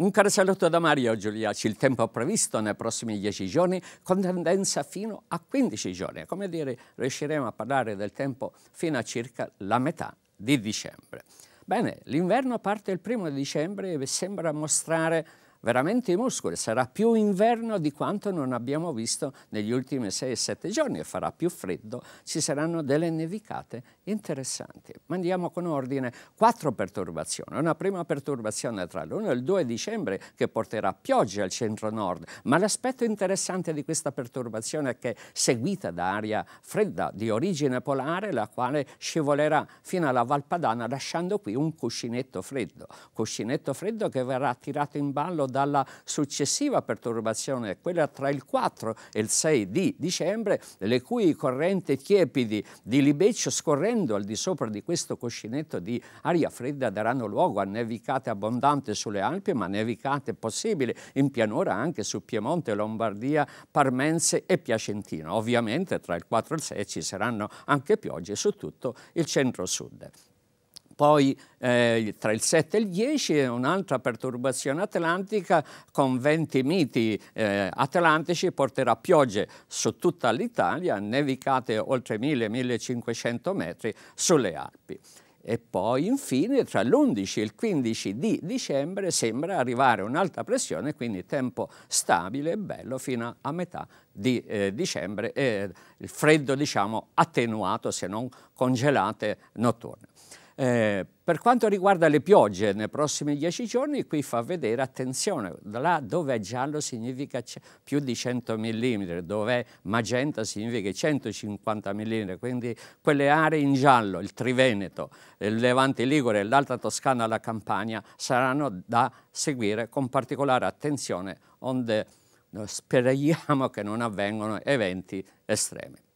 Un caro saluto da Mario Giuliaci, il tempo previsto nei prossimi 10 giorni con tendenza fino a 15 giorni, come dire riusciremo a parlare del tempo fino a circa la metà di dicembre. Bene, l'inverno parte il primo di dicembre e sembra mostrare veramente i muscoli. Sarà più inverno di quanto non abbiamo visto negli ultimi 6-7 giorni e farà più freddo, ci saranno delle nevicate interessanti. Ma andiamo con ordine. Quattro perturbazioni. Una prima perturbazione tra l'1 e il 2 dicembre che porterà piogge al centro-nord, ma l'aspetto interessante di questa perturbazione è che seguita da aria fredda di origine polare, la quale scivolerà fino alla Valpadana lasciando qui un cuscinetto freddo. Cuscinetto freddo che verrà tirato in ballo dalla successiva perturbazione, quella tra il 4 e il 6 di dicembre, le cui correnti tiepidi di libeccio scorrendo al di sopra di questo cuscinetto di aria fredda daranno luogo a nevicate abbondanti sulle Alpi, ma nevicate possibili in pianura anche su Piemonte, Lombardia, Parmense e Piacentino. Ovviamente tra il 4 e il 6 ci saranno anche piogge su tutto il centro-sud. Poi eh, tra il 7 e il 10 un'altra perturbazione atlantica con venti miti eh, atlantici porterà piogge su tutta l'Italia, nevicate oltre 1000-1500 metri sulle Alpi. E poi infine tra l'11 e il 15 di dicembre sembra arrivare un'alta pressione, quindi tempo stabile e bello fino a metà di eh, dicembre e eh, il freddo diciamo attenuato se non congelate notturne. Eh, per quanto riguarda le piogge, nei prossimi dieci giorni qui fa vedere, attenzione, là dove è giallo significa più di 100 mm, dove è magenta significa 150 mm, quindi quelle aree in giallo, il Triveneto, il Levante Ligure, l'Alta Toscana la Campania saranno da seguire con particolare attenzione, onde eh, speriamo che non avvengano eventi estremi.